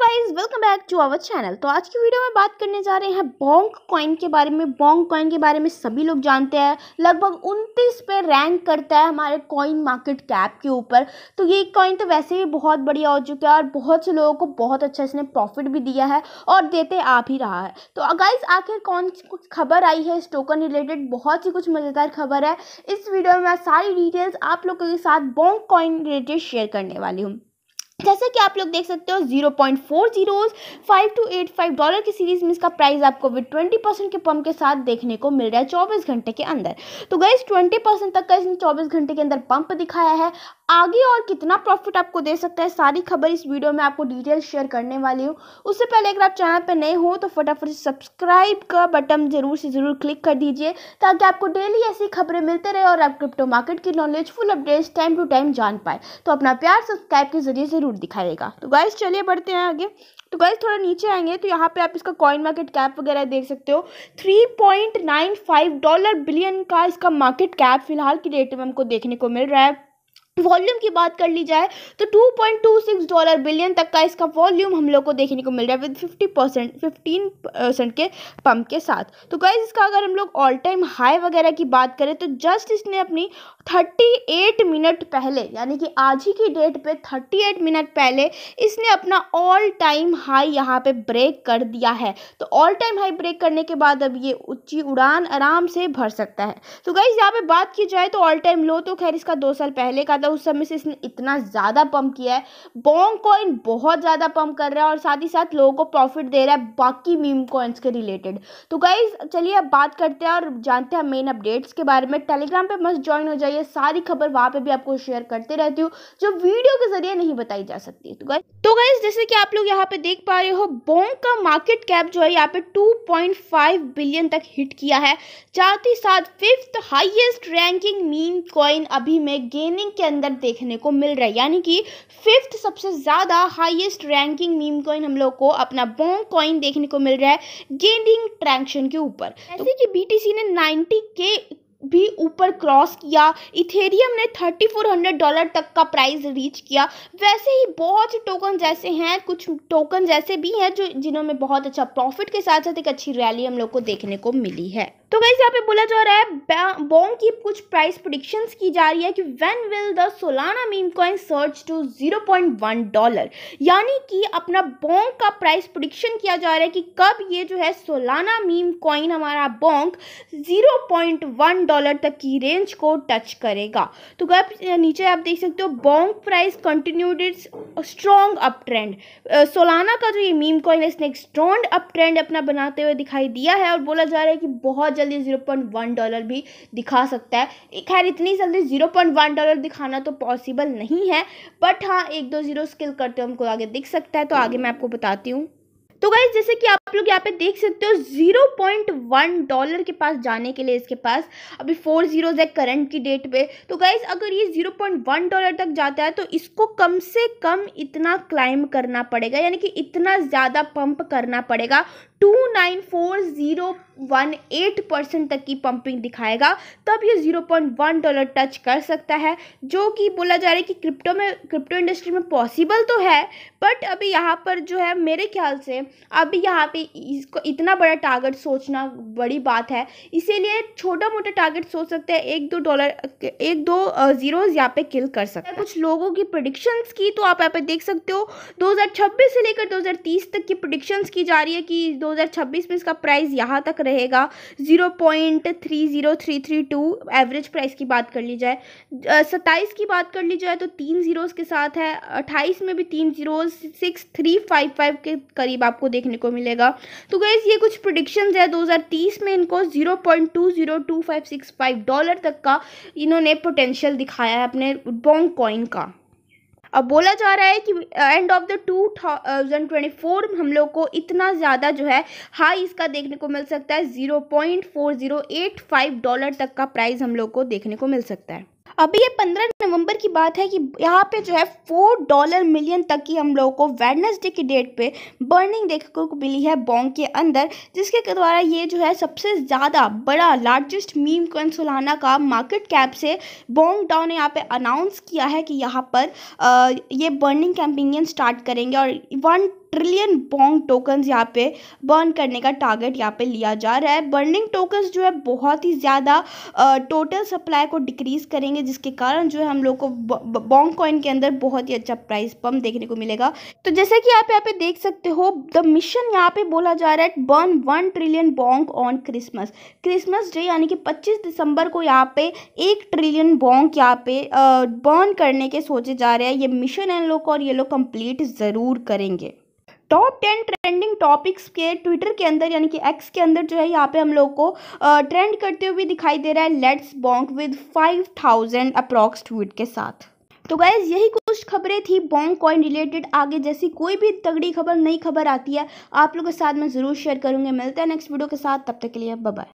guys welcome back to our channel तो आज की वीडियो में बात करने जा रहे हैं बॉन्ग कॉइन के बारे में बॉन्ग कॉइन के बारे में सभी लोग जानते हैं लगभग 29 पे रैंक करता है हमारे कॉइन मार्केट कैप के ऊपर तो ये कॉइन तो वैसे भी बहुत बढ़िया हो चुका है और बहुत से लोगों को बहुत अच्छा इसने प्रॉफिट भी दिया है और देते आ भी रहा है तो अगाइज आखिर कौन सी कुछ खबर आई है इस टोकन रिलेटेड बहुत ही कुछ मज़ेदार खबर है इस वीडियो में मैं सारी डिटेल्स आप लोगों के साथ बॉन्ग कॉइन रिलेटेड शेयर करने वाली हूँ जैसा कि आप लोग देख सकते हो zero point four zero five two eight five dollar की सीरीज में इसका प्राइस आपको विद ट्वेंटी परसेंट के पम्प के साथ देखने को मिल रहा है चौबीस घंटे के अंदर तो गई ट्वेंटी परसेंट तक का इसने चौबीस घंटे के अंदर पंप दिखाया है आगे और कितना प्रॉफिट आपको दे सकता है सारी खबर इस वीडियो में आपको डिटेल शेयर करने वाली हूँ उससे पहले अगर आप चैनल पर नए हो तो फटाफट सब्सक्राइब का बटन ज़रूर से ज़रूर क्लिक कर दीजिए ताकि आपको डेली ऐसी खबरें मिलते रहे और आप क्रिप्टो मार्केट की knowledge full updates time to time जान पाए तो अपना प्यार सब्सक्राइब के जरिए ज़रूर दिखाएगा तो गाइज चलिए बढ़ते हैं आगे तो गाइज थोड़ा नीचे आएंगे तो यहाँ पे आप इसका कॉइन मार्केट कैप वगैरह देख सकते हो फाइव डॉलर बिलियन का इसका मार्केट कैप फिलहाल की डेट में हमको देखने को मिल रहा है वॉल्यूम की बात कर ली जाए तो 2.26 डॉलर बिलियन तक का इसका वॉल्यूम हम लोग को देखने को मिल रहा है विद 50 परसेंट फिफ्टीन परसेंट के पंप के साथ तो गाइज इसका अगर हम लोग ऑल टाइम हाई वगैरह की बात करें तो जस्ट इसने अपनी 38 मिनट पहले यानी कि आज ही की डेट पे 38 मिनट पहले इसने अपना ऑल टाइम हाई यहाँ पे ब्रेक कर दिया है तो ऑल टाइम हाई ब्रेक करने के बाद अब ये उच्ची उड़ान आराम से भर सकता है तो गाइज यहाँ पर बात की जाए तो ऑल टाइम लो तो खैर इसका दो साल पहले का तो मतलब उस समय से इसने इतना ज़्यादा पम्प किया है बॉन्ग कॉइन बहुत ज़्यादा पम्प कर रहा है और साथ ही साथ लोगों को प्रॉफिट दे रहा है बाकी मीम कॉइन्स के रिलेटेड तो गाइज चलिए अब बात करते हैं और जानते हैं मेन अपडेट्स के बारे में टेलीग्राम पर मस्ट ज्वाइन हो जाइए सारी खबर वहाँ पर भी आपको शेयर करते रहती हूँ जो वीडियो के ज़रिए नहीं बताई जा सकती तो गाइज तो गाइज जैसे कि आप लोग यहाँ पे देख पा रहे हो बोंग का मार्केट कैप जो है यहाँ पे 2.5 बिलियन तक हिट किया है साथ ही साथ fifth highest ranking meme coin अभी में गेनिंग के अंदर देखने को मिल रहा है यानी कि फिफ्थ सबसे ज़्यादा हाईएस्ट रैंकिंग मीम कॉइन हम लोग को अपना बोंग कॉइन देखने को मिल रहा है गेनिंग ट्रैक्शन के ऊपर जैसे कि बी ने 90 भी ऊपर क्रॉस किया इथेरियम ने 3400 डॉलर तक का प्राइस रीच किया वैसे ही बहुत से टोकन ऐसे हैं कुछ टोकन ऐसे भी हैं जो जिन्होंने बहुत अच्छा प्रॉफिट के साथ साथ एक अच्छी रैली हम लोग को देखने को मिली है तो गाइस यहाँ पे बोला जा रहा है बॉन्ग की कुछ प्राइस प्रोडिक्शंस की जा रही है कि when will the Solana meme coin surge to 0.1 dollar यानी कि अपना बॉन्ग का प्राइस प्रोडिक्शन किया जा रहा है कि कब ये जो है सोलाना मीम कॉइन हमारा बॉन्ग 0.1 डॉलर तक की रेंज को टच करेगा तो गए नीचे आप देख सकते हो Bonk price continued its strong up trend Solana का जो ये मीम कॉइन है इसने एक स्ट्रॉन्ग अप ट्रेंड अपना बनाते हुए दिखाई दिया है और बोला जा रहा है कि बहुत जल्दी ज़ीरो पॉइंट वन डॉलर भी दिखा सकता है खैर इतनी जल्दी ज़ीरो पॉइंट वन डॉलर दिखाना तो पॉसिबल नहीं है बट हाँ एक दो ज़ीरो स्किल करते हुए हमको आगे दिख सकता है तो आगे मैं आपको बताती हूँ तो गाइज जैसे कि आप लोग यहाँ पे देख सकते हो जीरो पॉइंट वन डॉलर के पास जाने के लिए इसके पास अभी फोर जीरोज है करंट की डेट पे तो गाइज अगर ये जीरो पॉइंट वन डॉलर तक जाता है तो इसको कम से कम इतना क्लाइम करना पड़ेगा यानी कि इतना ज़्यादा पंप करना पड़ेगा two nine four zero one eight percent तक की पंपिंग दिखाएगा तब ये zero point one dollar touch कर सकता है जो कि बोला जा रहा है कि क्रिप्टो में क्रिप्टो इंडस्ट्री में पॉसिबल तो है बट अभी यहाँ पर जो है मेरे ख्याल से अभी यहाँ पे इसको इतना बड़ा टारगेट सोचना बड़ी बात है इसीलिए छोटा मोटा टारगेट सोच सकते हैं एक दो डॉलर एक दो ज़ीरोज़ यहाँ पे किल कर सकते हैं कुछ लोगों की प्रोडिक्शन की तो आप यहाँ पे देख सकते हो दो से लेकर दो तक की प्रडिक्शंस की जा रही है कि दो में इसका प्राइस यहाँ तक रहेगा जीरो एवरेज प्राइस की बात कर ली जाए सत्ताईस की बात कर ली जाए तो तीन जीरोस के साथ है अट्ठाईस में भी तीन zero six three five five के करीब आप आपको देखने को मिलेगा तो गैस ये कुछ प्रोडिक्शन है 2030 में इनको 0.202565 डॉलर तक का इन्होंने पोटेंशियल दिखाया है अपने बॉन्ग कॉइन का अब बोला जा रहा है कि end of the two thousand twenty four हम लोग को इतना ज़्यादा जो है हाई इसका देखने को मिल सकता है zero point four zero eight five dollar तक का प्राइस हम लोग को देखने को मिल सकता है अभी ये पंद्रह नवंबर की बात है कि यहाँ पे जो है फोर डॉलर मिलियन तक की हम लोगों को वेडनेसडे की डेट पे बर्निंग देखने को मिली है बॉन्ग के अंदर जिसके द्वारा ये जो है सबसे ज़्यादा बड़ा लार्जेस्ट मीम कॉइन सोलाना का मार्केट कैप से बॉन्ग डाउ ने यहाँ पे अनाउंस किया है कि यहाँ पर आ, ये बर्निंग कैंपेनियन स्टार्ट करेंगे और वन ट्रिलियन बॉन्ग टोकन्स यहाँ पे बर्न करने का टारगेट यहाँ पे लिया जा रहा है बर्निंग टोकन्स जो है बहुत ही ज़्यादा टोटल सप्लाई को डिक्रीज करेंगे जिसके कारण जो है हम लोग को बॉन्ग कॉइन के अंदर बहुत ही अच्छा प्राइस पम्प देखने को मिलेगा तो जैसे कि आप यहाँ पे देख सकते हो द मिशन यहाँ पे बोला जा रहा है burn one trillion Bonk on Christmas Christmas day यानी कि पच्चीस दिसंबर को यहाँ पे एक ट्रिलियन बॉन्ग यहाँ पे बर्न करने के सोचे जा रहे हैं ये मिशन इन लोग और ये लोग कंप्लीट ज़रूर करेंगे टॉप टेन ट्रेंडिंग टॉपिक्स के ट्विटर के अंदर यानी कि एक्स के अंदर जो है यहाँ पे हम लोग को ट्रेंड uh, करते हुए दिखाई दे रहा है let's bonk with five thousand approx tweet के साथ तो गैज़ यही कुछ खबरें थी बॉन्ग कॉइन रिलेटेड आगे जैसी कोई भी तगड़ी खबर नई खबर आती है आप लोगों के साथ मैं ज़रूर शेयर करूँगी मिलते हैं नेक्स्ट वीडियो के साथ तब तक के लिए बाय